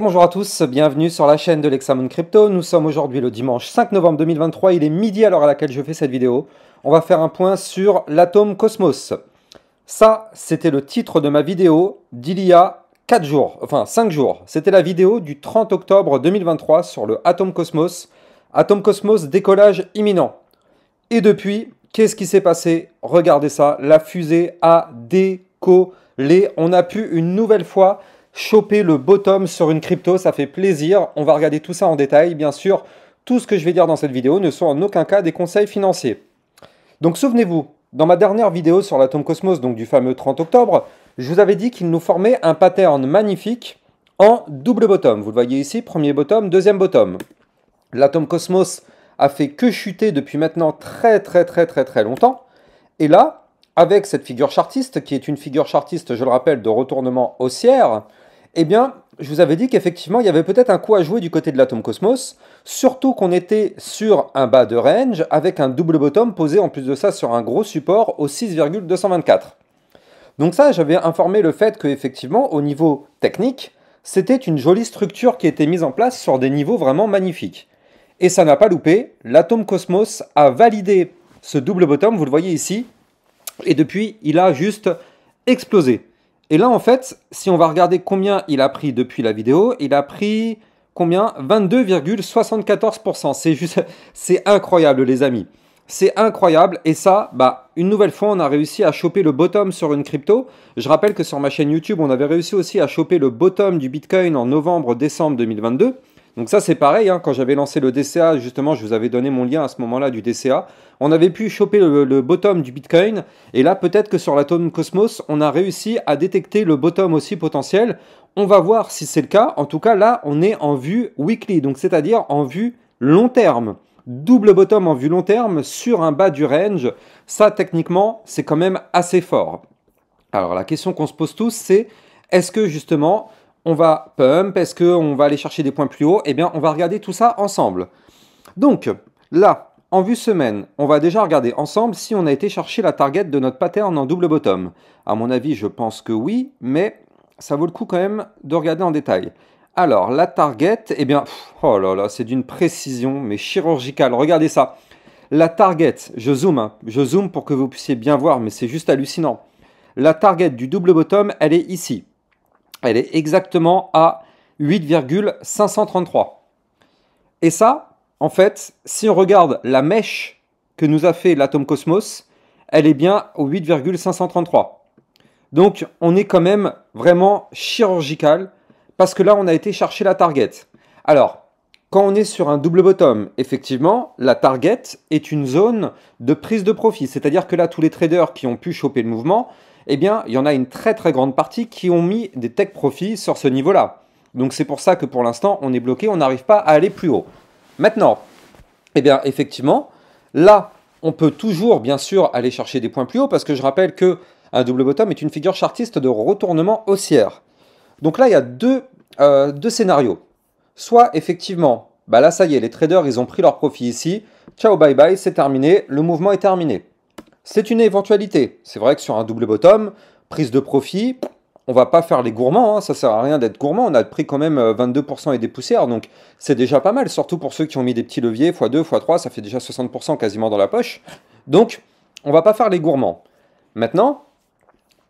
bonjour à tous, bienvenue sur la chaîne de l'Examen Crypto. Nous sommes aujourd'hui le dimanche 5 novembre 2023, il est midi à l'heure à laquelle je fais cette vidéo. On va faire un point sur l'atome Cosmos. Ça, c'était le titre de ma vidéo d'il y a 4 jours, enfin 5 jours. C'était la vidéo du 30 octobre 2023 sur le Atom Cosmos. Atom Cosmos décollage imminent. Et depuis, qu'est-ce qui s'est passé Regardez ça, la fusée a décollé. On a pu une nouvelle fois choper le bottom sur une crypto, ça fait plaisir. On va regarder tout ça en détail. Bien sûr, tout ce que je vais dire dans cette vidéo ne sont en aucun cas des conseils financiers. Donc souvenez-vous, dans ma dernière vidéo sur l'atome cosmos, donc du fameux 30 octobre, je vous avais dit qu'il nous formait un pattern magnifique en double bottom. Vous le voyez ici, premier bottom, deuxième bottom. L'atome cosmos a fait que chuter depuis maintenant très très très très très longtemps. Et là, avec cette figure chartiste, qui est une figure chartiste, je le rappelle, de retournement haussière, eh bien, je vous avais dit qu'effectivement, il y avait peut-être un coup à jouer du côté de l'Atom Cosmos, surtout qu'on était sur un bas de range avec un double bottom posé en plus de ça sur un gros support au 6,224. Donc ça, j'avais informé le fait qu'effectivement, au niveau technique, c'était une jolie structure qui était mise en place sur des niveaux vraiment magnifiques. Et ça n'a pas loupé, l'Atom Cosmos a validé ce double bottom, vous le voyez ici, et depuis, il a juste explosé. Et là, en fait, si on va regarder combien il a pris depuis la vidéo, il a pris combien 22,74%. C'est juste, c'est incroyable, les amis. C'est incroyable. Et ça, bah, une nouvelle fois, on a réussi à choper le bottom sur une crypto. Je rappelle que sur ma chaîne YouTube, on avait réussi aussi à choper le bottom du Bitcoin en novembre-décembre 2022. Donc ça c'est pareil, hein. quand j'avais lancé le DCA, justement je vous avais donné mon lien à ce moment-là du DCA, on avait pu choper le, le bottom du Bitcoin, et là peut-être que sur l'atome Cosmos, on a réussi à détecter le bottom aussi potentiel. On va voir si c'est le cas, en tout cas là on est en vue weekly, donc c'est-à-dire en vue long terme. Double bottom en vue long terme sur un bas du range, ça techniquement c'est quand même assez fort. Alors la question qu'on se pose tous c'est est-ce que justement on va pump Est-ce qu'on va aller chercher des points plus haut Eh bien, on va regarder tout ça ensemble. Donc, là, en vue semaine, on va déjà regarder ensemble si on a été chercher la target de notre pattern en double bottom. À mon avis, je pense que oui, mais ça vaut le coup quand même de regarder en détail. Alors, la target, eh bien, oh là là, c'est d'une précision, mais chirurgicale. Regardez ça. La target, je zoome, hein. je zoome pour que vous puissiez bien voir, mais c'est juste hallucinant. La target du double bottom, elle est ici elle est exactement à 8,533. Et ça, en fait, si on regarde la mèche que nous a fait l'atome Cosmos, elle est bien au 8,533. Donc on est quand même vraiment chirurgical parce que là on a été chercher la target. Alors, quand on est sur un double bottom, effectivement, la target est une zone de prise de profit. C'est-à-dire que là, tous les traders qui ont pu choper le mouvement, eh bien, il y en a une très très grande partie qui ont mis des tech profits sur ce niveau-là. Donc c'est pour ça que pour l'instant, on est bloqué, on n'arrive pas à aller plus haut. Maintenant, eh bien, effectivement, là, on peut toujours, bien sûr, aller chercher des points plus hauts, parce que je rappelle que un double bottom est une figure chartiste de retournement haussière. Donc là, il y a deux, euh, scénarios. Soit, effectivement, bah là, ça y est, les traders, ils ont pris leur profit ici. Ciao, bye bye, c'est terminé, le mouvement est terminé. C'est une éventualité. C'est vrai que sur un double bottom, prise de profit, on va pas faire les gourmands, Ça hein. ça sert à rien d'être gourmand, on a pris quand même 22% euh, et des poussières, donc c'est déjà pas mal, surtout pour ceux qui ont mis des petits leviers, x2, x3, ça fait déjà 60% quasiment dans la poche. Donc, on va pas faire les gourmands. Maintenant,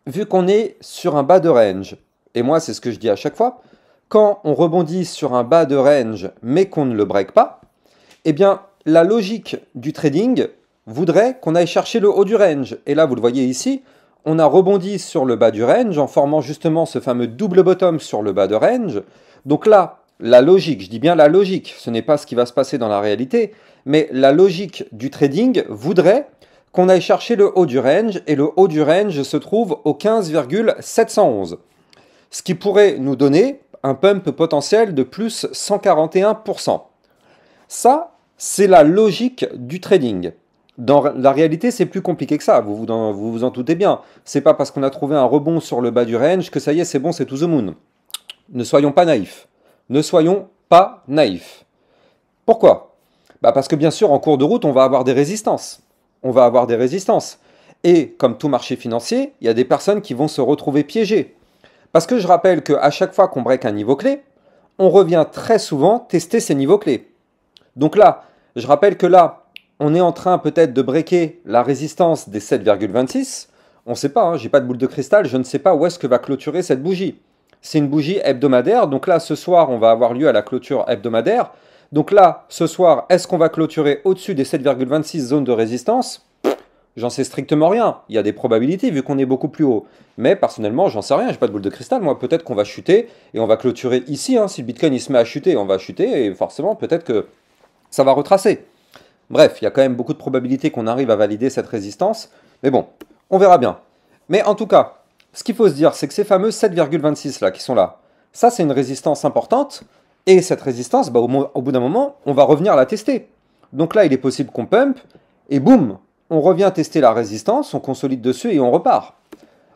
vu qu'on est sur un bas de range, et moi c'est ce que je dis à chaque fois, quand on rebondit sur un bas de range mais qu'on ne le break pas, eh bien la logique du trading, voudrait qu'on aille chercher le haut du range. Et là, vous le voyez ici, on a rebondi sur le bas du range en formant justement ce fameux double bottom sur le bas de range. Donc là, la logique, je dis bien la logique, ce n'est pas ce qui va se passer dans la réalité, mais la logique du trading voudrait qu'on aille chercher le haut du range, et le haut du range se trouve au 15,711, ce qui pourrait nous donner un pump potentiel de plus 141%. Ça, c'est la logique du trading. Dans la réalité, c'est plus compliqué que ça, vous vous en, doutez bien. C'est pas parce qu'on a trouvé un rebond sur le bas du range que ça y est, c'est bon, c'est tout the moon. Ne soyons pas naïfs. Ne soyons pas naïfs. Pourquoi bah, Parce que bien sûr, en cours de route, on va avoir des résistances. On va avoir des résistances. Et comme tout marché financier, il y a des personnes qui vont se retrouver piégées. Parce que je rappelle qu'à chaque fois qu'on break un niveau clé, on revient très souvent tester ces niveaux clés. Donc là, je rappelle que là, on est en train peut-être de breaker la résistance des 7,26. On ne sait pas, je hein, j'ai pas de boule de cristal, je ne sais pas où est-ce que va clôturer cette bougie. C'est une bougie hebdomadaire, donc là ce soir on va avoir lieu à la clôture hebdomadaire. Donc là, ce soir, est-ce qu'on va clôturer au-dessus des 7,26 zones de résistance J'en sais strictement rien. Il y a des probabilités vu qu'on est beaucoup plus haut. Mais personnellement, j'en sais rien. J'ai pas de boule de cristal. Moi, peut-être qu'on va chuter et on va clôturer ici. Hein. Si le Bitcoin se met à chuter, on va chuter et forcément, peut-être que ça va retracer. Bref, il y a quand même beaucoup de probabilités qu'on arrive à valider cette résistance, mais bon, on verra bien. Mais en tout cas, ce qu'il faut se dire, c'est que ces fameux 7,26 là qui sont là, ça c'est une résistance importante, et cette résistance, bah, au, bout d'un moment, on va revenir la tester. Donc là, il est possible qu'on pump, et boum, on revient tester la résistance, on consolide dessus et on repart.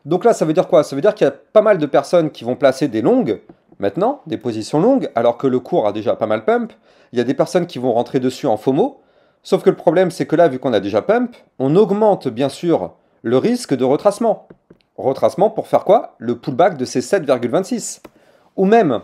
Donc là, ça veut dire quoi Ça veut dire qu'il y a pas mal de personnes qui vont placer des longues, maintenant, des positions longues, alors que le cours a déjà pas mal pump. Il y a des personnes qui vont rentrer dessus en FOMO, Sauf que le problème, c'est que là, vu qu'on a déjà pump, on augmente bien sûr le risque de retracement. Retracement pour faire quoi Le pullback de ces 7,26. Ou même,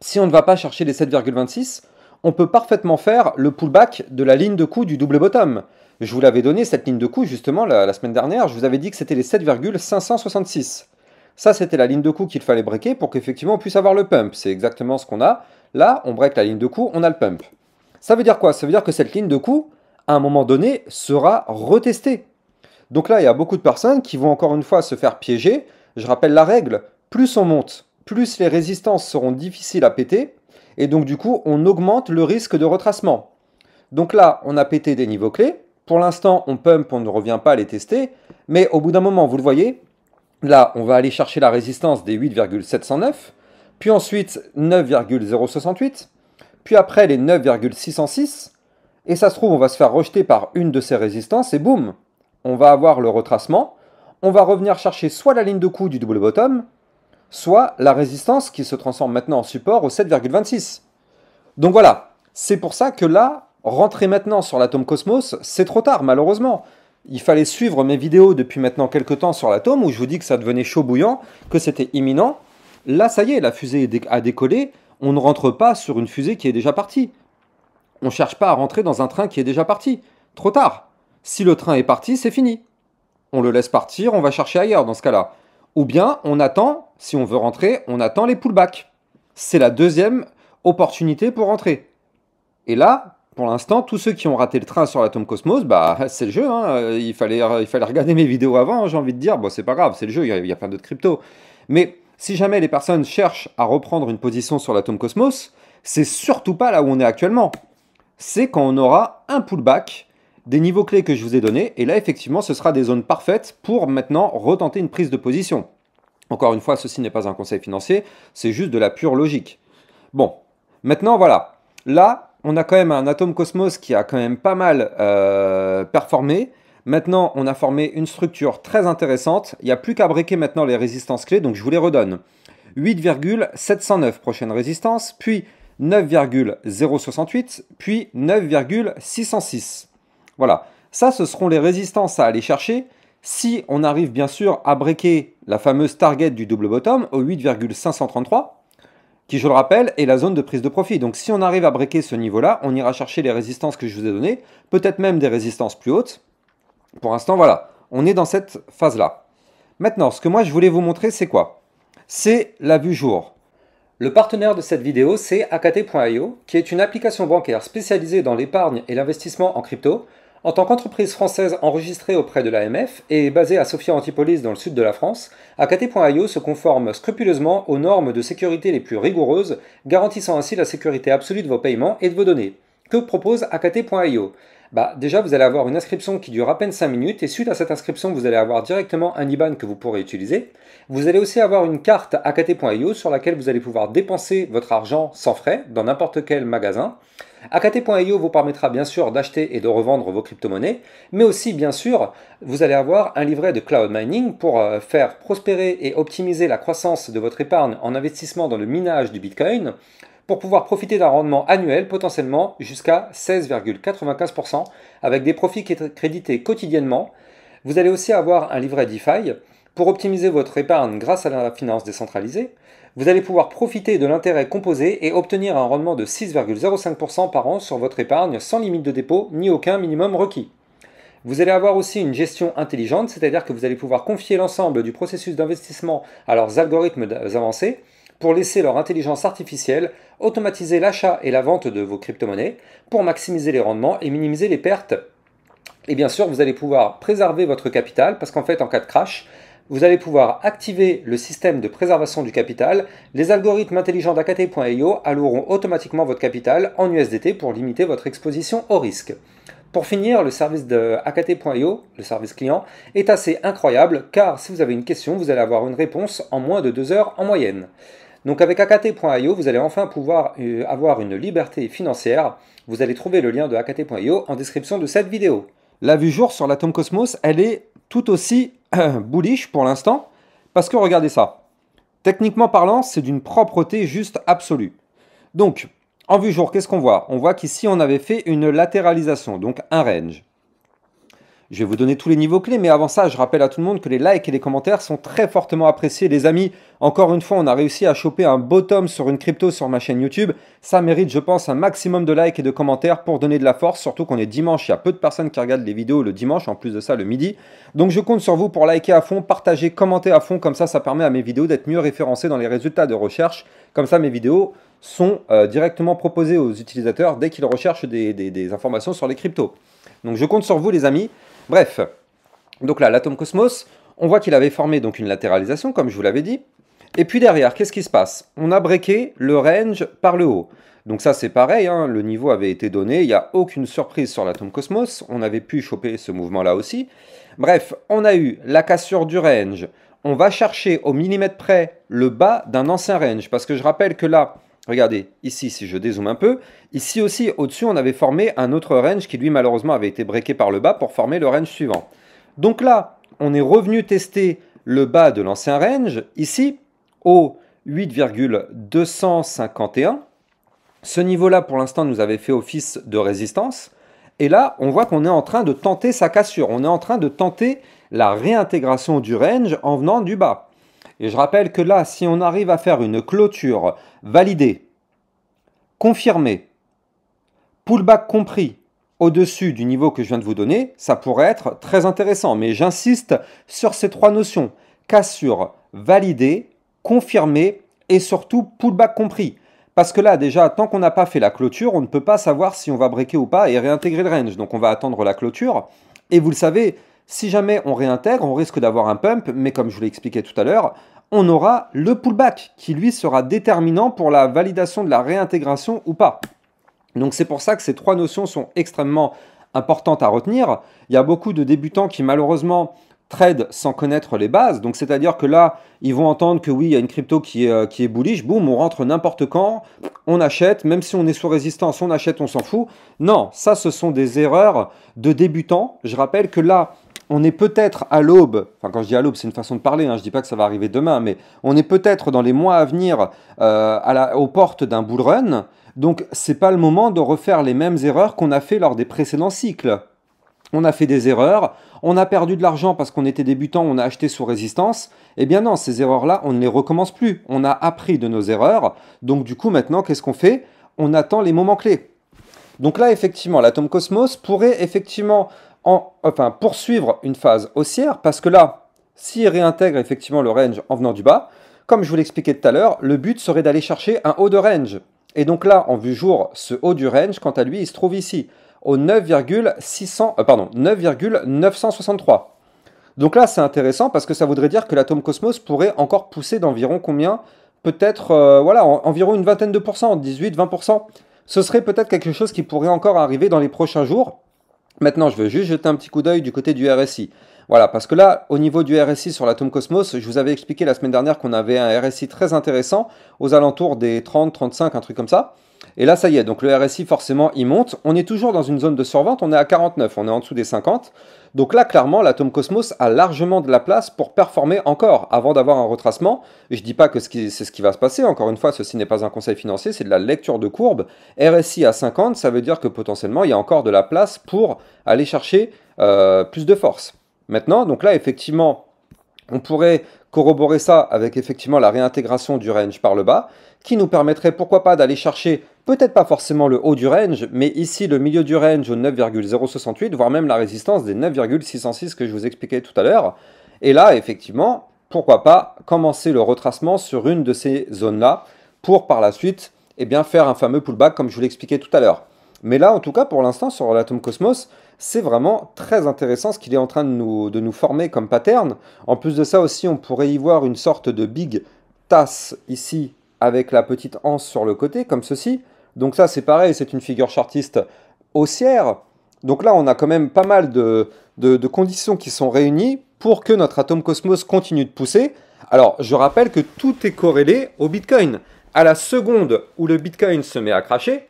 si on ne va pas chercher les 7,26, on peut parfaitement faire le pullback de la ligne de coup du double bottom. Je vous l'avais donné, cette ligne de coup, justement, la, semaine dernière, je vous avais dit que c'était les 7,566. Ça, c'était la ligne de coup qu'il fallait breaker pour qu'effectivement on puisse avoir le pump. C'est exactement ce qu'on a. Là, on break la ligne de coup, on a le pump. Ça veut dire quoi Ça veut dire que cette ligne de coût, à un moment donné, sera retestée. Donc là, il y a beaucoup de personnes qui vont encore une fois se faire piéger. Je rappelle la règle, plus on monte, plus les résistances seront difficiles à péter, et donc du coup, on augmente le risque de retracement. Donc là, on a pété des niveaux clés. Pour l'instant, on pump, on ne revient pas à les tester, mais au bout d'un moment, vous le voyez, là, on va aller chercher la résistance des 8,709, puis ensuite 9,068, puis après les 9,606, et ça se trouve, on va se faire rejeter par une de ces résistances, et boum, on va avoir le retracement, on va revenir chercher soit la ligne de coup du double bottom, soit la résistance qui se transforme maintenant en support au 7,26. Donc voilà, c'est pour ça que là, rentrer maintenant sur l'atome Cosmos, c'est trop tard malheureusement. Il fallait suivre mes vidéos depuis maintenant quelques temps sur l'atome où je vous dis que ça devenait chaud bouillant, que c'était imminent. Là, ça y est, la fusée a décollé, on ne rentre pas sur une fusée qui est déjà partie. On ne cherche pas à rentrer dans un train qui est déjà parti. Trop tard. Si le train est parti, c'est fini. On le laisse partir, on va chercher ailleurs dans ce cas-là. Ou bien on attend, si on veut rentrer, on attend les pullbacks. C'est la deuxième opportunité pour rentrer. Et là, pour l'instant, tous ceux qui ont raté le train sur l'Atom Cosmos, bah, c'est le jeu. Hein. Il, fallait, il fallait regarder mes vidéos avant, hein, j'ai envie de dire. Bon, c'est pas grave, c'est le jeu, il y, il y a plein d'autres cryptos. Mais si jamais les personnes cherchent à reprendre une position sur l'atome cosmos, c'est surtout pas là où on est actuellement. C'est quand on aura un pullback des niveaux clés que je vous ai donnés, et là effectivement ce sera des zones parfaites pour maintenant retenter une prise de position. Encore une fois, ceci n'est pas un conseil financier, c'est juste de la pure logique. Bon, maintenant voilà, là on a quand même un atome cosmos qui a quand même pas mal euh, performé, Maintenant, on a formé une structure très intéressante. Il n'y a plus qu'à briquer maintenant les résistances clés, donc je vous les redonne. 8,709, prochaine résistance, puis 9,068, puis 9,606. Voilà, ça ce seront les résistances à aller chercher si on arrive bien sûr à breaker la fameuse target du double bottom au 8,533, qui je le rappelle est la zone de prise de profit. Donc si on arrive à breaker ce niveau-là, on ira chercher les résistances que je vous ai données, peut-être même des résistances plus hautes, pour l'instant, voilà, on est dans cette phase-là. Maintenant, ce que moi je voulais vous montrer, c'est quoi C'est la vue jour. Le partenaire de cette vidéo, c'est akate.io, qui est une application bancaire spécialisée dans l'épargne et l'investissement en crypto, en tant qu'entreprise française enregistrée auprès de l'AMF et basée à Sofia Antipolis dans le sud de la France, AKT.io se conforme scrupuleusement aux normes de sécurité les plus rigoureuses, garantissant ainsi la sécurité absolue de vos paiements et de vos données. Que propose AKT.io bah, Déjà, vous allez avoir une inscription qui dure à peine 5 minutes et suite à cette inscription, vous allez avoir directement un IBAN que vous pourrez utiliser. Vous allez aussi avoir une carte AKT.io sur laquelle vous allez pouvoir dépenser votre argent sans frais dans n'importe quel magasin. AKT.io vous permettra bien sûr d'acheter et de revendre vos crypto-monnaies, mais aussi bien sûr, vous allez avoir un livret de cloud mining pour euh, faire prospérer et optimiser la croissance de votre épargne en investissement dans le minage du Bitcoin pour pouvoir profiter d'un rendement annuel potentiellement jusqu'à 16,95% avec des profits crédités quotidiennement. Vous allez aussi avoir un livret DeFi pour optimiser votre épargne grâce à la finance décentralisée. Vous allez pouvoir profiter de l'intérêt composé et obtenir un rendement de 6,05% par an sur votre épargne sans limite de dépôt ni aucun minimum requis. Vous allez avoir aussi une gestion intelligente, c'est-à-dire que vous allez pouvoir confier l'ensemble du processus d'investissement à leurs algorithmes avancés pour laisser leur intelligence artificielle automatiser l'achat et la vente de vos crypto-monnaies pour maximiser les rendements et minimiser les pertes. Et bien sûr, vous allez pouvoir préserver votre capital parce qu'en fait, en cas de crash, vous allez pouvoir activer le système de préservation du capital. Les algorithmes intelligents d'AKT.io alloueront automatiquement votre capital en USDT pour limiter votre exposition au risque. Pour finir, le service de AKT.io, le service client, est assez incroyable car si vous avez une question, vous allez avoir une réponse en moins de deux heures en moyenne. Donc avec akt.io, vous allez enfin pouvoir euh, avoir une liberté financière. Vous allez trouver le lien de akt.io en description de cette vidéo. La vue jour sur l'atome Cosmos, elle est tout aussi euh, bullish pour l'instant, parce que regardez ça. Techniquement parlant, c'est d'une propreté juste absolue. Donc, en vue jour, qu'est-ce qu'on voit On voit qu'ici, on avait fait une latéralisation, donc un range. Je vais vous donner tous les niveaux clés, mais avant ça, je rappelle à tout le monde que les likes et les commentaires sont très fortement appréciés, les amis. Encore une fois, on a réussi à choper un bottom sur une crypto sur ma chaîne YouTube. Ça mérite, je pense, un maximum de likes et de commentaires pour donner de la force, surtout qu'on est dimanche, il y a peu de personnes qui regardent les vidéos le dimanche, en plus de ça le midi. Donc je compte sur vous pour liker à fond, partager, commenter à fond, comme ça, ça permet à mes vidéos d'être mieux référencées dans les résultats de recherche. Comme ça, mes vidéos sont euh, directement proposées aux utilisateurs dès qu'ils recherchent des informations sur les cryptos. Donc je compte sur vous les amis. Bref, donc là, l'atome Cosmos, on voit qu'il avait formé donc une latéralisation, comme je vous l'avais dit. Et puis derrière, qu'est-ce qui se passe On a breaké le range par le haut. Donc ça, c'est pareil, hein, le niveau avait été donné, il n'y a aucune surprise sur l'atome Cosmos, on avait pu choper ce mouvement-là aussi. Bref, on a eu la cassure du range, on va chercher au millimètre près le bas d'un ancien range, parce que je rappelle que là, Regardez, ici, si je dézoome un peu, ici aussi, au-dessus, on avait formé un autre range qui, lui, malheureusement, avait été breaké par le bas pour former le range suivant. Donc là, on est revenu tester le bas de l'ancien range, ici, au 8,251. Ce niveau-là, pour l'instant, nous avait fait office de résistance. Et là, on voit qu'on est en train de tenter sa cassure. On est en train de tenter la réintégration du range en venant du bas. Et je rappelle que là, si on arrive à faire une clôture validée, confirmée, pullback compris, au-dessus du niveau que je viens de vous donner, ça pourrait être très intéressant. Mais j'insiste sur ces trois notions. Cassure, validée, confirmée et surtout pullback compris. Parce que là, déjà, tant qu'on n'a pas fait la clôture, on ne peut pas savoir si on va breaker ou pas et réintégrer le range. Donc on va attendre la clôture. Et vous le savez, si jamais on réintègre, on risque d'avoir un pump, mais comme je vous l'ai expliqué tout à l'heure, on aura le pullback qui lui sera déterminant pour la validation de la réintégration ou pas. Donc c'est pour ça que ces trois notions sont extrêmement importantes à retenir. Il y a beaucoup de débutants qui malheureusement trade sans connaître les bases. Donc c'est-à-dire que là, ils vont entendre que oui, il y a une crypto qui est, euh, qui est bullish, boum, on rentre n'importe quand, on achète, même si on est sous résistance, on achète, on s'en fout. Non, ça ce sont des erreurs de débutants. Je rappelle que là, on est peut-être à l'aube, enfin quand je dis à l'aube, c'est une façon de parler, hein, je ne dis pas que ça va arriver demain, mais on est peut-être dans les mois à venir euh, aux portes d'un bull run, donc c'est pas le moment de refaire les mêmes erreurs qu'on a fait lors des précédents cycles. On a fait des erreurs, on a perdu de l'argent parce qu'on était débutant, on a acheté sous résistance. Eh bien non, ces erreurs-là, on ne les recommence plus. On a appris de nos erreurs. Donc du coup, maintenant, qu'est-ce qu'on fait On attend les moments clés. Donc là, effectivement, l'atome Cosmos pourrait effectivement enfin, poursuivre une phase haussière, parce que là, s'il réintègre effectivement le range en venant du bas, comme je vous l'expliquais tout à l'heure, le but serait d'aller chercher un haut de range. Et donc là, en vue jour, ce haut du range, quant à lui, il se trouve ici, au 9,600, euh, pardon, 9,963. Donc là, c'est intéressant parce que ça voudrait dire que l'atome Cosmos pourrait encore pousser d'environ combien Peut-être, euh, voilà, environ une vingtaine de pourcents, 18-20%. Ce serait peut-être quelque chose qui pourrait encore arriver dans les prochains jours. Maintenant, je veux juste jeter un petit coup d'œil du côté du RSI. Voilà, parce que là, au niveau du RSI sur l'atome Cosmos, je vous avais expliqué la semaine dernière qu'on avait un RSI très intéressant, aux alentours des 30, 35, un truc comme ça. Et là, ça y est, donc le RSI, forcément, il monte. On est toujours dans une zone de survente, on est à 49, on est en dessous des 50. Donc là, clairement, l'atome Cosmos a largement de la place pour performer encore avant d'avoir un retracement. je ne dis pas que c'est ce qui va se passer, encore une fois, ceci n'est pas un conseil financier, c'est de la lecture de courbe. RSI à 50, ça veut dire que potentiellement, il y a encore de la place pour aller chercher euh, plus de force. Maintenant, donc là, effectivement, on pourrait corroborer ça avec effectivement la réintégration du range par le bas, qui nous permettrait pourquoi pas d'aller chercher peut-être pas forcément le haut du range, mais ici le milieu du range au 9,068, voire même la résistance des 9,606 que je vous expliquais tout à l'heure. Et là, effectivement, pourquoi pas commencer le retracement sur une de ces zones-là pour par la suite et eh bien, faire un fameux pullback comme je vous l'expliquais tout à l'heure. Mais là, en tout cas, pour l'instant, sur l'atome cosmos, c'est vraiment très intéressant ce qu'il est en train de nous, former comme pattern. En plus de ça aussi, on pourrait y voir une sorte de big tasse ici, avec la petite anse sur le côté, comme ceci. Donc ça, c'est pareil, c'est une figure chartiste haussière. Donc là, on a quand même pas mal de, de conditions qui sont réunies pour que notre atome cosmos continue de pousser. Alors, je rappelle que tout est corrélé au Bitcoin. À la seconde où le Bitcoin se met à cracher,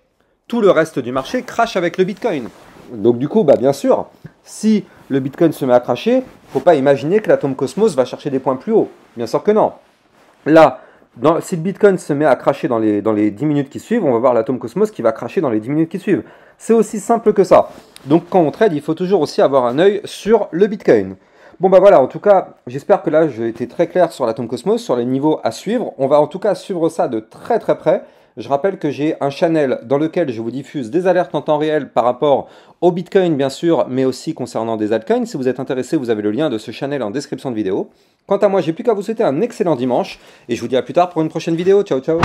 tout le reste du marché crache avec le Bitcoin. Donc du coup, bah, bien sûr, si le Bitcoin se met à cracher, il ne faut pas imaginer que l'atome Cosmos va chercher des points plus hauts. Bien sûr que non. Là, si le Bitcoin se met à cracher dans les, dans les 10 minutes qui suivent, on va voir l'atome Cosmos qui va cracher dans les 10 minutes qui suivent. C'est aussi simple que ça. Donc quand on trade, il faut toujours aussi avoir un œil sur le Bitcoin. Bon bah voilà, en tout cas, j'espère que là j'ai été très clair sur l'atome Cosmos, sur les niveaux à suivre. On va en tout cas suivre ça de très très près. Je rappelle que j'ai un channel dans lequel je vous diffuse des alertes en temps réel par rapport au Bitcoin bien sûr, mais aussi concernant des altcoins. Si vous êtes intéressé, vous avez le lien de ce channel en description de vidéo. Quant à moi, j'ai plus qu'à vous souhaiter un excellent dimanche et je vous dis à plus tard pour une prochaine vidéo. Ciao ciao